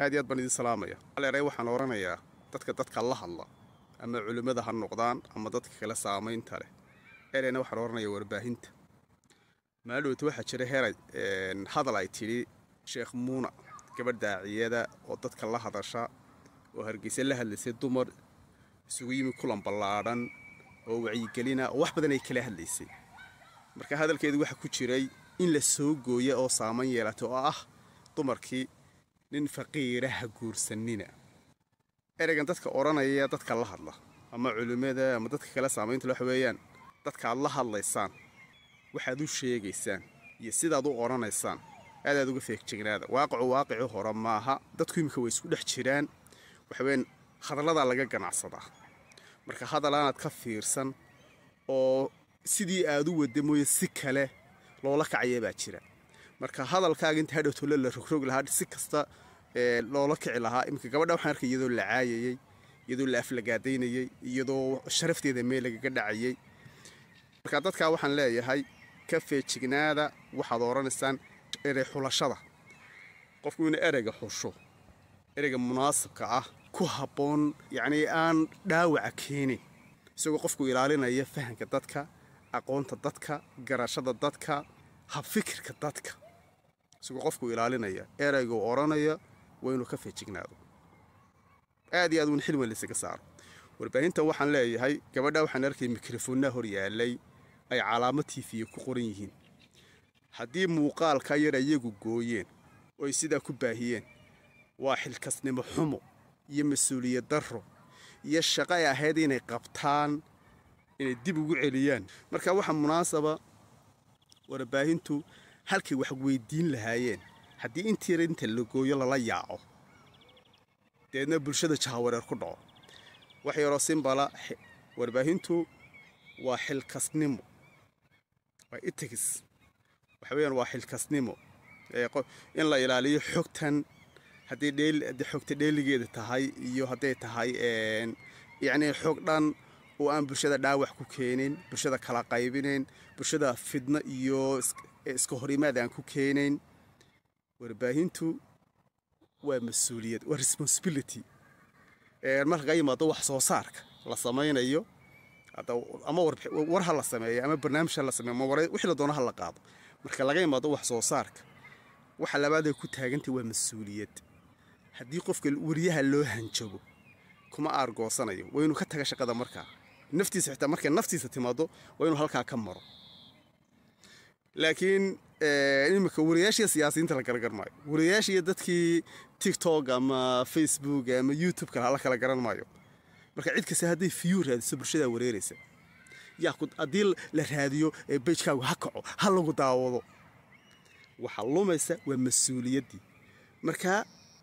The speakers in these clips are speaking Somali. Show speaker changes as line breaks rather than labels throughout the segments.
aad iyo aad baan idin salaamaya aleeray waxaan oranayaa dadka dadka la hadla ama culimmada ha noqdaan ama dadka kale saamaynta leh ereyna waxaan oranaya warbaahinta maalowta waxaa jira heer hadal ay tidhi sheekh muuna gabadh daaciyada oo dadka la hadasha oo hargeysa la hadlaysay dumar isugu yimi kulan ballaadhan oo wacyigelina oo wax badan ay kala hadlaysay marka hadalkeedu waxaa ku jiray in la soo gooya oo saamayn yeelata oo ah dumarkii nin faqiira guursanina ereygan dadka odhanaya dadka la hadla ama culimmada ama dadka kale saamaynta waxa weeyaan dadkaad la hadlaysaan waxaad u sheegaysaan iyo sidaad u odhanaysaan aadaad uga feegjignaada waaqicu waaqici hore maaha dadku iminka way isku dhex jiraan waxaweyaan hadalladaa laga ganacsadaa marka hadal aanaad ka fiirsan oo sidii aad u wadda mooye si kale loola kacaya baa jira marka hadalkaaga inta hadhowtolo la rogrog lahaa si kasta loola kici lahaa iminka gabadha waxaan arkay iyadoo la caayayey iyadoo la aflagaadaynayey iyadoo sharafteeda meel lagaga dhacayey marka dadkaa waxaan leeyahay ka feejignaada waxaad ooranaysaan erey xulashada qofku ina ereyga xusho ereyga munaasabka ah ku habboon yacnii aan dhaawaca keenin isagoo qofku ilaalinaya fahanka dadka aqoonta dadka garashada dadka habfikirka dadka isagoo qofkuu ilaalinaya erayguu odhanaya waa inuu ka feejignaado aad iyo aad uun xil weyn laysaga saaro warbaahinta waxaan leeyahay gabadha waxaan arkay mikrofoonnaha hor yaalay ay calaamo tiifiya ku qoran yihiin haddii muuqaalkaa yar iyagu gooyeen oo ay sidaa ku baahiyeen waa xilkasnimo xumo iyo mas-uuliyad darro iyo shaqo ay ahayd inay qabtaan inay dib ugu celiyaan marka waxaa munaasaba warbaahintu halkay wax weydiin lahaayeen haddii intii inta lagooyo lala yaaco deedna bulshada jahawareer ku dhaco wax yaroo simbala warbaahintu waa xilkasnimo waa itigis waxa weeyaan waa xilkasnimo in la ilaaliyo xogtan haddii xogta dheeligeeda tahay iyo hadday tahay yacnii xog dhan oo aan bulshada dhaawax ku keenin bulshada kala qaybinayn bulshada fidno iyo ee iska horimaad aan ku keenayn warbaahintu waa mas-uuliyad waa responsibility marka yimaado wax soo saarka la samaynayo ama war ha la sameeyo ama barnaamij la sameeyo ama wixii la doono ha la qaado marka laga yimaado wax soo saarka waxa labaad ku taagantay waa mas-uuliyad haddii qofka wariyaha loo hanjabo kuma aargoosanayo waa inuu ka taga shaqada markaa naftiisa xitaa markay naftiisa timaado waa inuu halkaa ka maro laakiin eh, imika wariyaashii siyaasiyiinta la kala garmaayo wariyaashiiyo dadkii tiktok ama facebook ama youtube-ka lala kala garan maayo marka cid kasta hadday fiyuu raadiso bulshadaa wareeraysa yaa haddii la raadiyo ee eh, bejkaagu ha kaco ha lagu daawado waxaa lumaysa waa mas-uuliyaddii markaa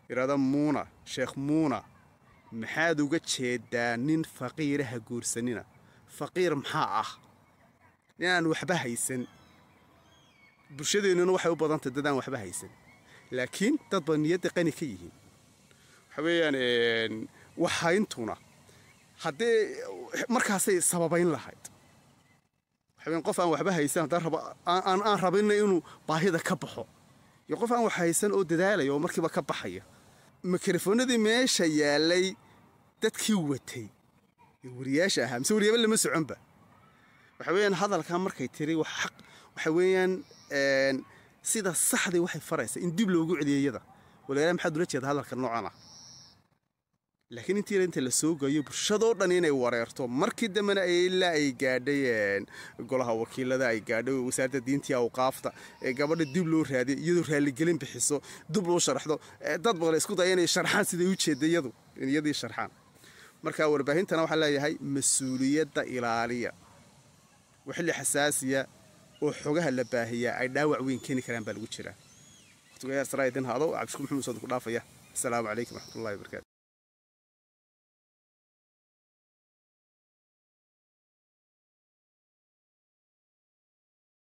irada muuna sheekh muuna maxaad uga jeedaa nin faqiiraha guursanina faqiir maxaa ah ninaan waxba haysan bulshadeennuna waxay u badantahy dadaan waxba haysan laakiin dad ba niyadda qani ka yihiin waxa weeyaan waxhayntuna haddee markaasay sababayn lahayd waxaweya qof aan waxba haysan aan rabinna inuu baahida ka baxo iyo qof aan wax haysan oo dadaalaya oo markiiba ka baxaya mikrofoonadii meesha yaalay dadkii watay wariyaasha ahaa mise waryaaba lama soconba waxa weeyaan hadalkaa markay tiri wax xaq waxa weeyaan sida saxday waxay faraysa in dib loogu celiyo iyada walaalaha maxaad ula jeeda hadalka noocan laakiin intii inta la soo bulshadoo dhan inay wareerto markii dambena ilaa ay gaadhay golaha wakiilada ay gaadhay wasaaradda diintii awqaafta ee gabadha dib loo raadiyo iyadoo raalligelin bixiso dib loo sharxdo dad badan isku daya inay sharxaan siday u jeeda iyadu in iyadii sharxaan marka warbaahintana waxaa leeyahay mas-uuliyadda ilaaliya waa xilli xasaasiya oo xogaha la baahiyaa ay dhaawac weyn keeni karaan baa lagu jiraa waqtigu ayaa sara idin haado cabdishkuur maxamed soodan ku dhaafaya assalaamu calaykum waraxmatullahi wabarakaatu